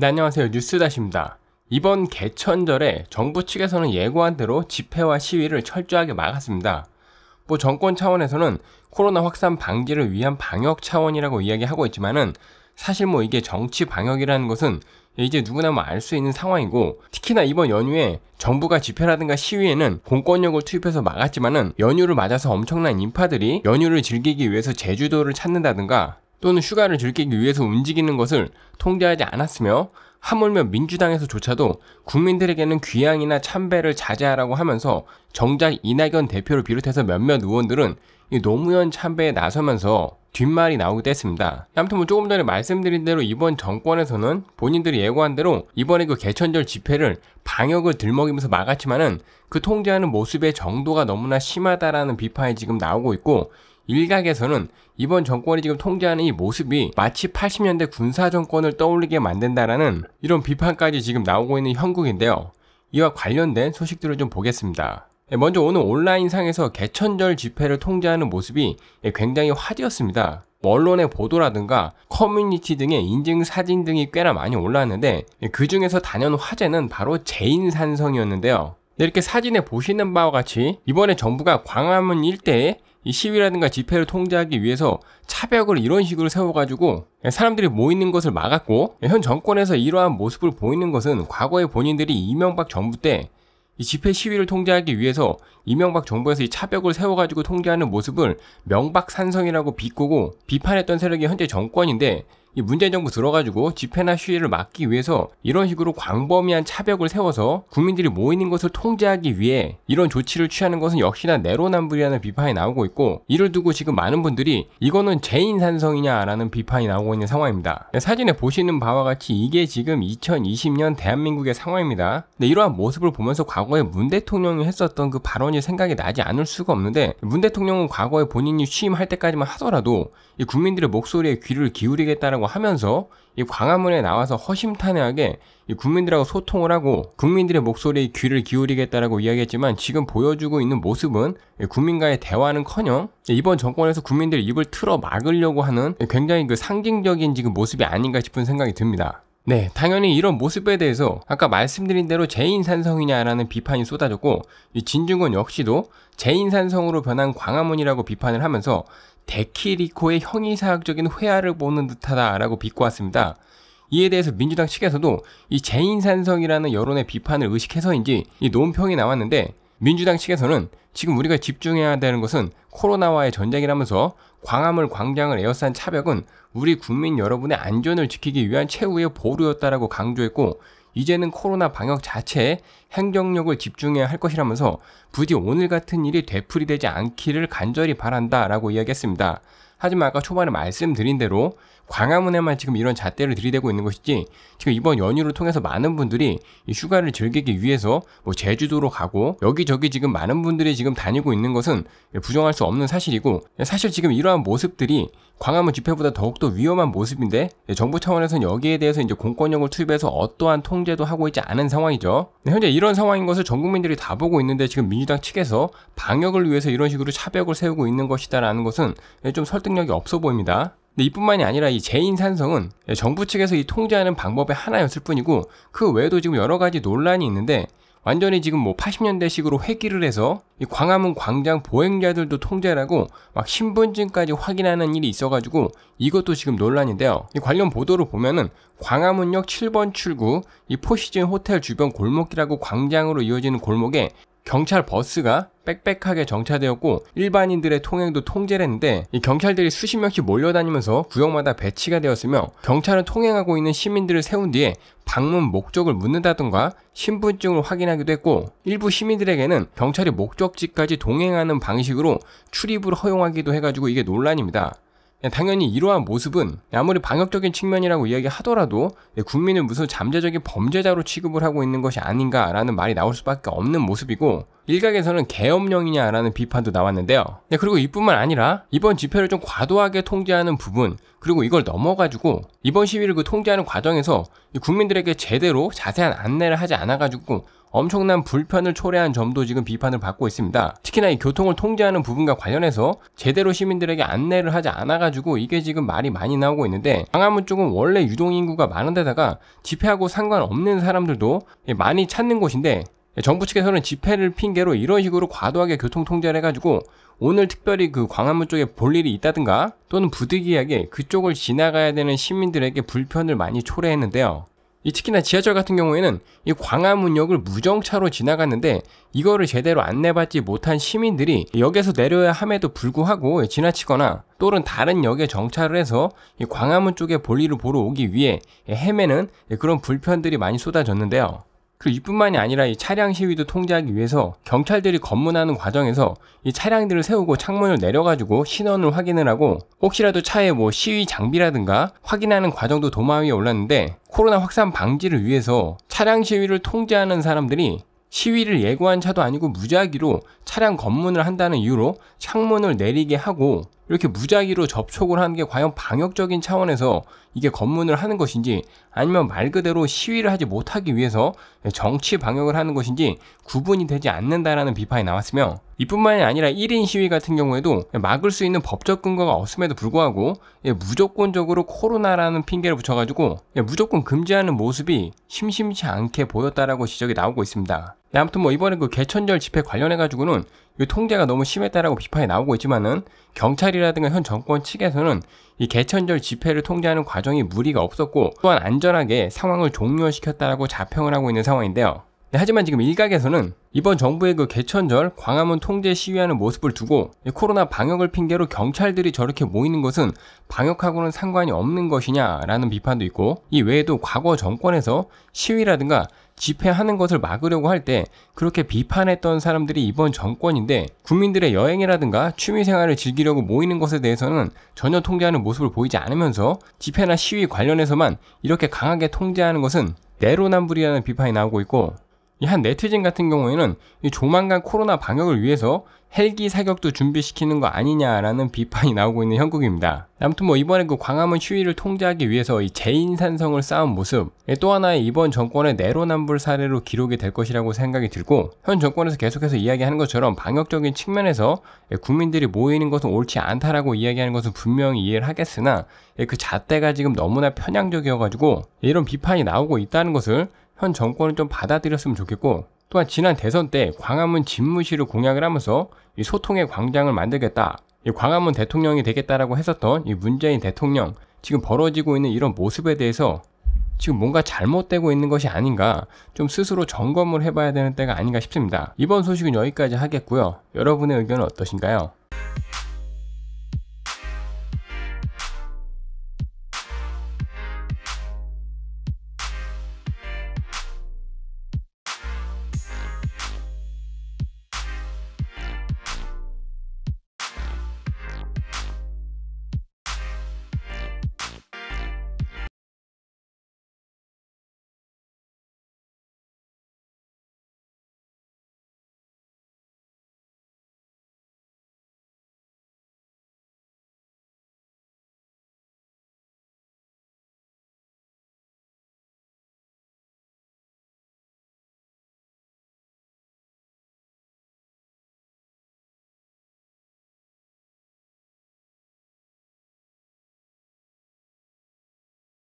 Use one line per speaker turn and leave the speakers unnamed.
네, 안녕하세요. 뉴스다시입니다. 이번 개천절에 정부 측에서는 예고한 대로 집회와 시위를 철저하게 막았습니다. 뭐 정권 차원에서는 코로나 확산 방지를 위한 방역 차원이라고 이야기하고 있지만은 사실 뭐 이게 정치 방역이라는 것은 이제 누구나 뭐 알 수 있는 상황이고 특히나 이번 연휴에 정부가 집회라든가 시위에는 공권력을 투입해서 막았지만은 연휴를 맞아서 엄청난 인파들이 연휴를 즐기기 위해서 제주도를 찾는다든가 또는 휴가를 즐기기 위해서 움직이는 것을 통제하지 않았으며 하물며 민주당에서조차도 국민들에게는 귀향이나 참배를 자제하라고 하면서 정작 이낙연 대표를 비롯해서 몇몇 의원들은 이 노무현 참배에 나서면서 뒷말이 나오기도 했습니다. 아무튼 뭐 조금 전에 말씀드린 대로 이번 정권에서는 본인들이 예고한 대로 이번에 그 개천절 집회를 방역을 들먹이면서 막았지만은 그 통제하는 모습의 정도가 너무나 심하다라는 비판이 지금 나오고 있고 일각에서는 이번 정권이 지금 통제하는 이 모습이 마치 80년대 군사 정권을 떠올리게 만든다라는 이런 비판까지 지금 나오고 있는 형국인데요. 이와 관련된 소식들을 좀 보겠습니다. 예, 먼저 오늘 온라인상에서 개천절 집회를 통제하는 모습이 예, 굉장히 화제였습니다. 언론의 보도라든가 커뮤니티 등의 인증 사진 등이 꽤나 많이 올라왔는데 예, 그 중에서 단연 화제는 바로 제인산성이었는데요. 네, 이렇게 사진에 보시는 바와 같이 이번에 정부가 광화문 일대에 이 시위라든가 집회를 통제하기 위해서 차벽을 이런 식으로 세워가지고 사람들이 모이는 것을 막았고 현 정권에서 이러한 모습을 보이는 것은 과거에 본인들이 이명박 정부 때 이 집회 시위를 통제하기 위해서 이명박 정부에서 이 차벽을 세워가지고 통제하는 모습을 명박산성이라고 비꼬고 비판했던 세력이 현재 정권인데 문재인 정부 들어가지고 집회나 시위를 막기 위해서 이런 식으로 광범위한 차벽을 세워서 국민들이 모이는 것을 통제하기 위해 이런 조치를 취하는 것은 역시나 내로남불이라는 비판이 나오고 있고 이를 두고 지금 많은 분들이 이거는 재인산성이냐라는 비판이 나오고 있는 상황입니다. 네, 사진에 보시는 바와 같이 이게 지금 2020년 대한민국의 상황입니다. 근데 네, 이러한 모습을 보면서 과거에 문 대통령이 했었던 그 발언이 생각이 나지 않을 수가 없는데 문 대통령은 과거에 본인이 취임할 때까지만 하더라도 이 국민들의 목소리에 귀를 기울이겠다라고 하면서 이 광화문에 나와서 허심탄회하게 국민들하고 소통을 하고 국민들의 목소리에 귀를 기울이겠다라고 이야기했지만 지금 보여주고 있는 모습은 국민과의 대화는커녕 이번 정권에서 국민들 입을 틀어 막으려고 하는 굉장히 그 상징적인 지금 모습이 아닌가 싶은 생각이 듭니다. 네, 당연히 이런 모습에 대해서 아까 말씀드린 대로 재인산성이냐라는 비판이 쏟아졌고 이 진중권 역시도 재인산성으로 변한 광화문이라고 비판을 하면서 데키리코의 형이사학적인 회화를 보는 듯하다라고 비꼬았습니다. 이에 대해서 민주당 측에서도 이 재인산성이라는 여론의 비판을 의식해서인지 이 논평이 나왔는데 민주당 측에서는 지금 우리가 집중해야 되는 것은 코로나와의 전쟁이라면서 광화문 광장을 에어싼 차벽은 우리 국민 여러분의 안전을 지키기 위한 최후의 보루였다라고 강조했고 이제는 코로나 방역 자체에 행정력을 집중해야 할 것이라면서 부디 오늘 같은 일이 되풀이되지 않기를 간절히 바란다라고 이야기했습니다. 하지만 아까 초반에 말씀드린 대로 광화문에만 지금 이런 잣대를 들이대고 있는 것이지 지금 이번 연휴를 통해서 많은 분들이 이 휴가를 즐기기 위해서 뭐 제주도로 가고 여기저기 지금 많은 분들이 지금 다니고 있는 것은 부정할 수 없는 사실이고 사실 지금 이러한 모습들이 광화문 집회보다 더욱더 위험한 모습인데 정부 차원에서는 여기에 대해서 이제 공권력을 투입해서 어떠한 통제도 하고 있지 않은 상황이죠. 현재 이런 상황인 것을 전 국민들이 다 보고 있는데 지금 민주당 측에서 방역을 위해서 이런 식으로 차벽을 세우고 있는 것이다라는 것은 좀 설득력이 없어 보입니다. 근데 이뿐만이 아니라 이 재인 산성은 정부 측에서 이 통제하는 방법의 하나였을 뿐이고 그 외에도 지금 여러 가지 논란이 있는데 완전히 지금 뭐 80년대식으로 회기를 해서 이 광화문 광장 보행자들도 통제하고막 신분증까지 확인하는 일이 있어가지고 이것도 지금 논란인데요. 이 관련 보도를 보면은 광화문역 7번 출구 이 포시즌 호텔 주변 골목길하고 광장으로 이어지는 골목에 경찰 버스가 빽빽하게 정차되었고 일반인들의 통행도 통제를 했는데 이 경찰들이 수십 명씩 몰려다니면서 구역마다 배치가 되었으며 경찰은 통행하고 있는 시민들을 세운 뒤에 방문 목적을 묻는다던가 신분증을 확인하기도 했고 일부 시민들에게는 경찰이 목적지까지 동행하는 방식으로 출입을 허용하기도 해가지고 이게 논란입니다. 당연히 이러한 모습은 아무리 방역적인 측면이라고 이야기하더라도 예, 국민을 무슨 잠재적인 범죄자로 취급을 하고 있는 것이 아닌가라는 말이 나올 수밖에 없는 모습이고 일각에서는 개엄령이냐라는 비판도 나왔는데요. 예, 그리고 이뿐만 아니라 이번 집회를 좀 과도하게 통제하는 부분 그리고 이걸 넘어가지고 이번 시위를 그 통제하는 과정에서 국민들에게 제대로 자세한 안내를 하지 않아가지고 엄청난 불편을 초래한 점도 지금 비판을 받고 있습니다. 특히나 이 교통을 통제하는 부분과 관련해서 제대로 시민들에게 안내를 하지 않아가지고 이게 지금 말이 많이 나오고 있는데 광화문 쪽은 원래 유동인구가 많은 데다가 집회하고 상관없는 사람들도 많이 찾는 곳인데 정부 측에서는 집회를 핑계로 이런 식으로 과도하게 교통 통제를 해가지고 오늘 특별히 그 광화문 쪽에 볼 일이 있다든가 또는 부득이하게 그쪽을 지나가야 되는 시민들에게 불편을 많이 초래했는데요. 이 특히나 지하철 같은 경우에는 이 광화문역을 무정차로 지나갔는데 이거를 제대로 안내받지 못한 시민들이 역에서 내려야 함에도 불구하고 지나치거나 또는 다른 역에 정차를 해서 이 광화문 쪽에 볼일을 보러 오기 위해 헤매는 그런 불편들이 많이 쏟아졌는데요. 그리고 이뿐만이 아니라 이 차량 시위도 통제하기 위해서 경찰들이 검문하는 과정에서 이 차량들을 세우고 창문을 내려가지고 신원을 확인을 하고 혹시라도 차에 뭐 시위 장비라든가 확인하는 과정도 도마 위에 올랐는데 코로나 확산 방지를 위해서 차량 시위를 통제하는 사람들이 시위를 예고한 차도 아니고 무작위로 차량 검문을 한다는 이유로 창문을 내리게 하고 이렇게 무작위로 접촉을 하는 게 과연 방역적인 차원에서 이게 검문을 하는 것인지 아니면 말 그대로 시위를 하지 못하기 위해서 정치 방역을 하는 것인지 구분이 되지 않는다라는 비판이 나왔으며 이뿐만이 아니라 1인 시위 같은 경우에도 막을 수 있는 법적 근거가 없음에도 불구하고 예, 무조건적으로 코로나라는 핑계를 붙여가지고 예, 무조건 금지하는 모습이 심심치 않게 보였다라고 지적이 나오고 있습니다. 네, 아무튼 뭐 이번에 그 개천절 집회 관련해가지고는 이 통제가 너무 심했다라고 비판이 나오고 있지만은 경찰이라든가 현 정권 측에서는 이 개천절 집회를 통제하는 과정이 무리가 없었고 또한 안전하게 상황을 종료시켰다라고 자평을 하고 있는 상황인데요. 네, 하지만 지금 일각에서는 이번 정부의 그 개천절 광화문 통제 시위하는 모습을 두고 코로나 방역을 핑계로 경찰들이 저렇게 모이는 것은 방역하고는 상관이 없는 것이냐라는 비판도 있고 이 외에도 과거 정권에서 시위라든가 집회하는 것을 막으려고 할 때 그렇게 비판했던 사람들이 이번 정권인데 국민들의 여행이라든가 취미생활을 즐기려고 모이는 것에 대해서는 전혀 통제하는 모습을 보이지 않으면서 집회나 시위 관련해서만 이렇게 강하게 통제하는 것은 내로남불이라는 비판이 나오고 있고 이한 네티즌 같은 경우에는 이 조만간 코로나 방역을 위해서 헬기 사격도 준비시키는 거 아니냐라는 비판이 나오고 있는 형국입니다. 아무튼 뭐 이번에 그 광화문 시위를 통제하기 위해서 이 재인산성을 쌓은 모습 예, 또 하나의 이번 정권의 내로남불 사례로 기록이 될 것이라고 생각이 들고 현 정권에서 계속해서 이야기하는 것처럼 방역적인 측면에서 예, 국민들이 모이는 것은 옳지 않다라고 이야기하는 것은 분명히 이해를 하겠으나 예, 그 잣대가 지금 너무나 편향적이어가지고 이런 비판이 나오고 있다는 것을 현정권을좀 받아들였으면 좋겠고 또한 지난 대선 때 광화문 집무실을 공약을 하면서 이 소통의 광장을 만들겠다. 이 광화문 대통령이 되겠다라고 했었던 이 문재인 대통령 지금 벌어지고 있는 이런 모습에 대해서 지금 뭔가 잘못되고 있는 것이 아닌가 좀 스스로 점검을 해봐야 되는 때가 아닌가 싶습니다. 이번 소식은 여기까지 하겠고요. 여러분의 의견은 어떠신가요?